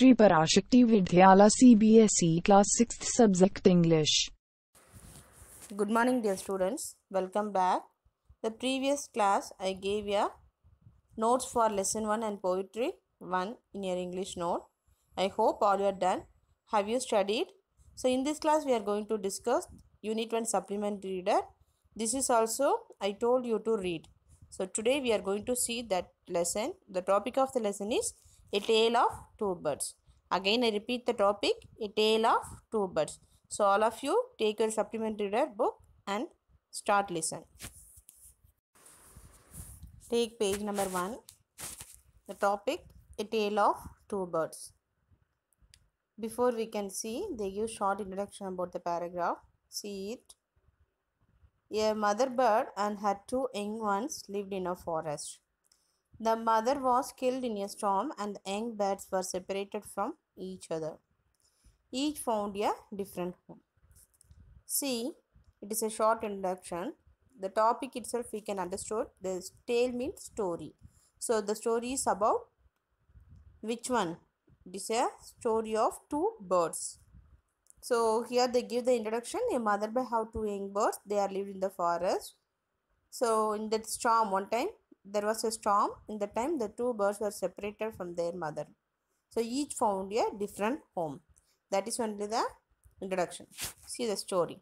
Shri Parashakti Vidyala CBSE Class 6th Subject English. Good morning dear students. Welcome back. The previous class I gave you notes for lesson 1 and poetry 1 in your English note. I hope all you are done. Have you studied? So in this class we are going to discuss unit 1 supplement reader. This is also I told you to read. So today we are going to see that lesson. The topic of the lesson is a tale of two birds. Again, I repeat the topic, a tale of two birds. So, all of you take your supplementary reader book and start listen. Take page number 1. The topic, a tale of two birds. Before we can see, they give short introduction about the paragraph. See it. A mother bird and her two young ones lived in a forest. The mother was killed in a storm and the young birds were separated from each other. Each found a different home. See, it is a short introduction. The topic itself we can understand. The tale means story. So the story is about which one? It is a story of two birds. So here they give the introduction. A mother by how two young birds. They are lived in the forest. So in that storm one time there was a storm. In the time, the two birds were separated from their mother. So each found a different home. That is only the introduction. See the story.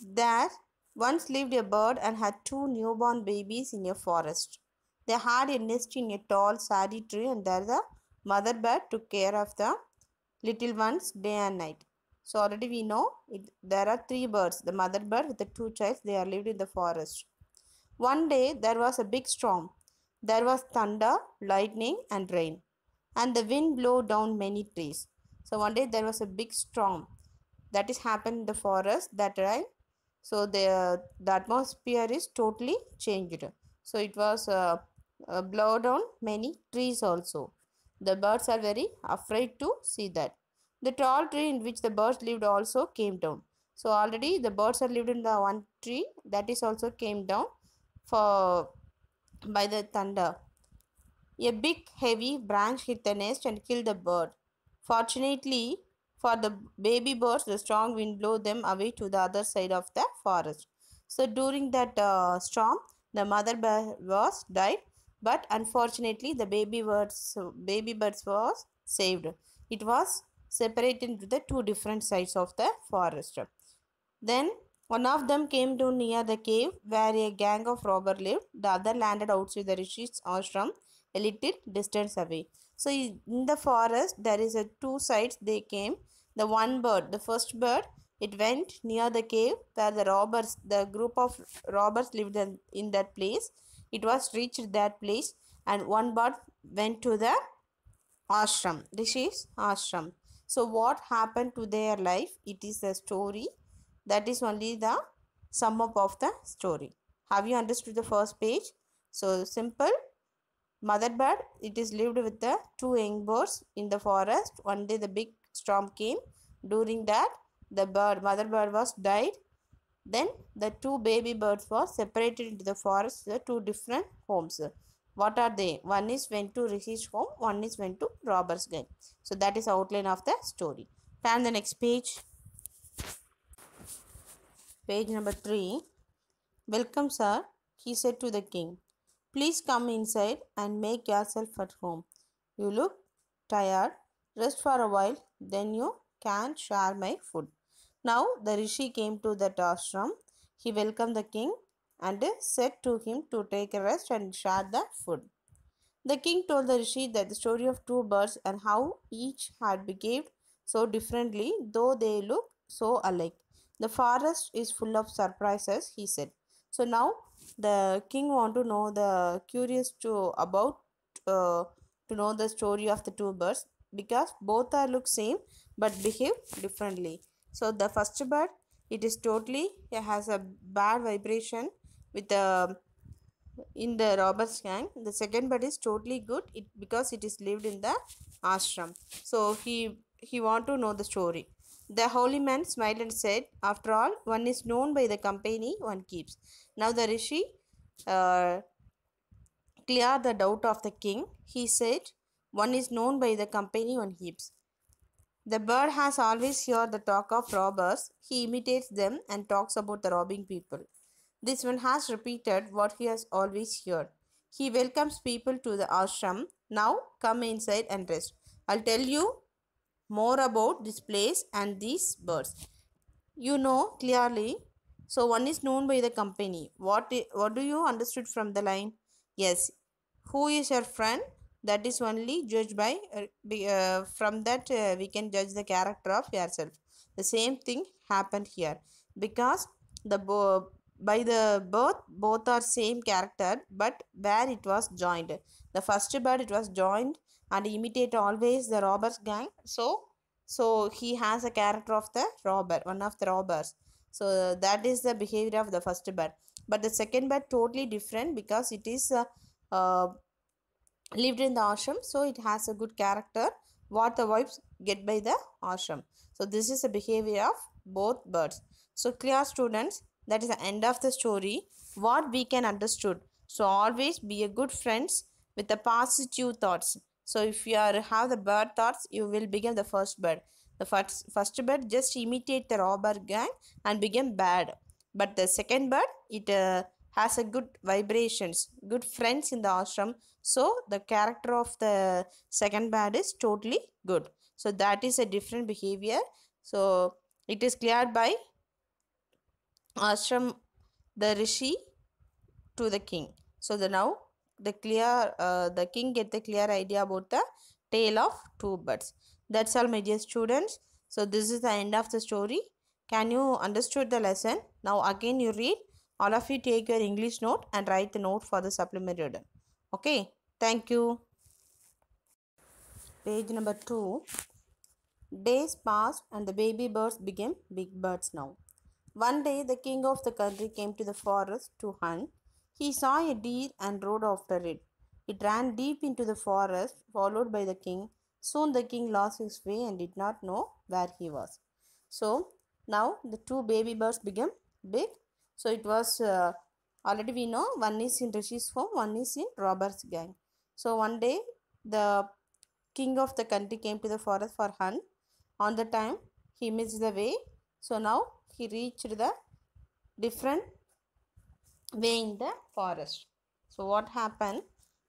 There once lived a bird and had two newborn babies in a forest. They had a nest in a tall sari tree and there the mother bird took care of the little ones day and night. So already we know it, there are three birds. The mother bird, with the two children they are lived in the forest. One day there was a big storm. There was thunder, lightning, and rain. And the wind blew down many trees. So one day there was a big storm that is happened in the forest that time. So the, the atmosphere is totally changed. So it was uh, uh, blow down many trees also. The birds are very afraid to see that. The tall tree in which the birds lived also came down. So already the birds are lived in the one tree that is also came down for by the thunder. A big heavy branch hit the nest and killed the bird. Fortunately for the baby birds, the strong wind blew them away to the other side of the forest. So during that uh, storm, the mother bird died, but unfortunately the baby birds baby birds was saved. It was separated into the two different sides of the forest. Then one of them came to near the cave where a gang of robbers lived. The other landed outside the rishi's ashram a little distance away. So in the forest there is a two sides they came. The one bird, the first bird, it went near the cave where the robbers, the group of robbers lived in that place. It was reached that place and one bird went to the ashram, rishi's ashram. So what happened to their life? It is a story that is only the sum up of the story. Have you understood the first page? So simple. Mother bird, it is lived with the two young birds in the forest. One day the big storm came. During that, the bird, mother bird was died. Then the two baby birds were separated into the forest, the two different homes. What are they? One is went to Rishi's home, one is went to robber's gang. So that is outline of the story. Turn the next page. Page number 3. Welcome, sir, he said to the king. Please come inside and make yourself at home. You look tired. Rest for a while, then you can share my food. Now the rishi came to the ashram. He welcomed the king and said to him to take a rest and share the food. The king told the rishi that the story of two birds and how each had behaved so differently though they looked so alike. The forest is full of surprises, he said. So now the king want to know the curious to about uh, to know the story of the two birds because both are look same but behave differently. So the first bird it is totally it has a bad vibration with the in the robber's gang. The second bird is totally good it because it is lived in the ashram. So he he want to know the story. The holy man smiled and said, After all, one is known by the company one keeps. Now the rishi uh, cleared the doubt of the king. He said, One is known by the company one keeps. The bird has always heard the talk of robbers. He imitates them and talks about the robbing people. This one has repeated what he has always heard. He welcomes people to the ashram. Now come inside and rest. I'll tell you more about this place and these birds. You know clearly. So one is known by the company. What, what do you understood from the line? Yes. Who is your friend? That is only judged by, uh, uh from that uh, we can judge the character of yourself. The same thing happened here. Because the by the both both are same character but where it was joined the first bird it was joined and imitate always the robbers gang so so he has a character of the robber one of the robbers so that is the behavior of the first bird but the second bird totally different because it is uh, uh, lived in the ashram so it has a good character what the wives get by the ashram so this is the behavior of both birds so clear students that is the end of the story what we can understood so always be a good friends with the positive thoughts so if you are have the bad thoughts, you will become the first bird. The first, first bird just imitate the robber gang and become bad. But the second bird, it uh, has a good vibrations, good friends in the ashram. So the character of the second bird is totally good. So that is a different behavior. So it is cleared by ashram the rishi to the king. So the now the clear uh, the king get the clear idea about the tale of two birds that's all my dear students so this is the end of the story can you understood the lesson now again you read all of you take your english note and write the note for the supplementary reading okay thank you page number 2 days passed and the baby birds became big birds now one day the king of the country came to the forest to hunt he saw a deer and rode after it. It ran deep into the forest, followed by the king. Soon the king lost his way and did not know where he was. So now the two baby birds became big. So it was uh, already we know one is in Rishi's home, one is in robber's gang. So one day the king of the country came to the forest for hunt. On the time he missed the way. So now he reached the different way in the forest. So what happened?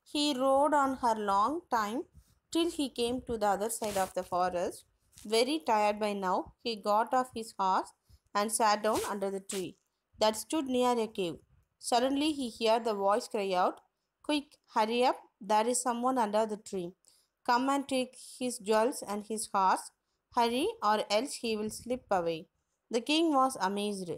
He rode on her long time till he came to the other side of the forest. Very tired by now, he got off his horse and sat down under the tree that stood near a cave. Suddenly he heard the voice cry out, Quick, hurry up, there is someone under the tree. Come and take his jewels and his horse. Hurry or else he will slip away. The king was amazed.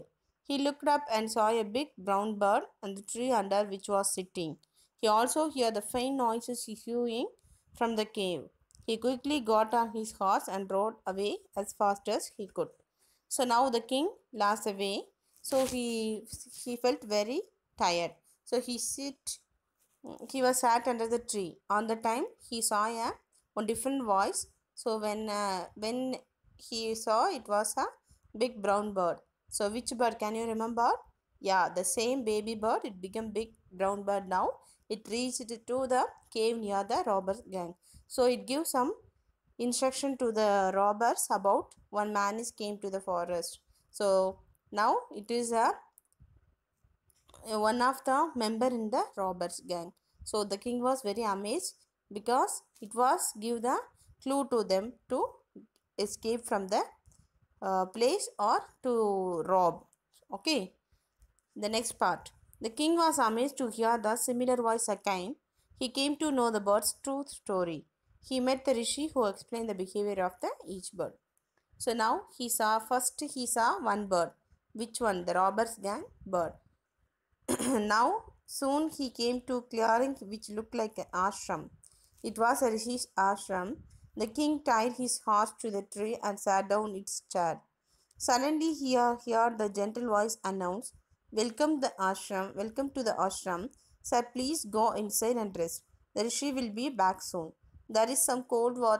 He looked up and saw a big brown bird on the tree under which was sitting. He also heard the faint noises issuing from the cave. He quickly got on his horse and rode away as fast as he could. So now the king lost away. So he he felt very tired. So he sit he was sat under the tree. On the time he saw a one different voice. So when uh, when he saw it was a big brown bird. So which bird can you remember? Yeah, the same baby bird. It became big brown bird now. It reached to the cave near the robbers gang. So it gives some instruction to the robbers about one man is came to the forest. So now it is a one of the member in the robbers gang. So the king was very amazed because it was give the clue to them to escape from the place or to rob okay the next part the king was amazed to hear the similar voice again he came to know the bird's true story he met the rishi who explained the behavior of the each bird so now he saw first he saw one bird which one the robbers gang bird now soon he came to clearing which looked like an ashram it was a rishi's ashram the king tied his horse to the tree and sat down in its chair. Suddenly he heard the gentle voice announce, Welcome the ashram, welcome to the ashram. Sir, please go inside and rest. The rishi will be back soon. There is some cold, wa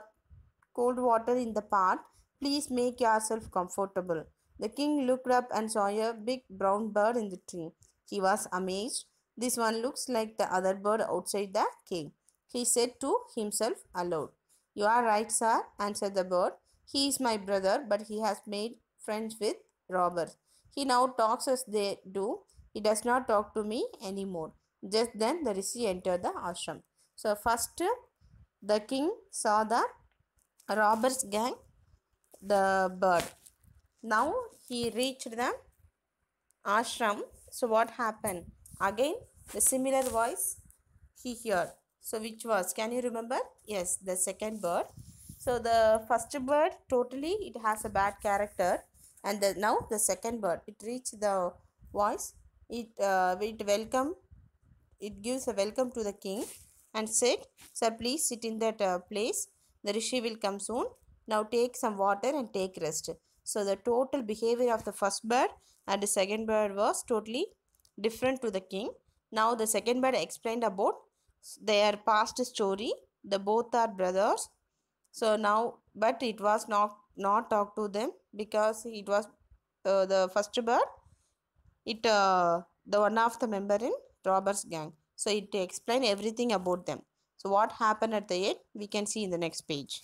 cold water in the pot. Please make yourself comfortable. The king looked up and saw a big brown bird in the tree. He was amazed. This one looks like the other bird outside the cave, he said to himself aloud. You are right, sir, answered the bird. He is my brother, but he has made friends with robbers. He now talks as they do. He does not talk to me anymore. Just then the rishi entered the ashram. So first the king saw the robbers gang, the bird. Now he reached the ashram. So what happened? Again the similar voice he heard. So which was, can you remember? Yes, the second bird. So the first bird totally it has a bad character and the, now the second bird it reached the voice it uh, it welcome it gives a welcome to the king and said sir please sit in that uh, place the rishi will come soon now take some water and take rest so the total behavior of the first bird and the second bird was totally different to the king now the second bird explained about their past story the both are brothers so now but it was not not talked to them because it was uh, the first bird it uh, the one of the member in robbers gang so it explain everything about them so what happened at the end we can see in the next page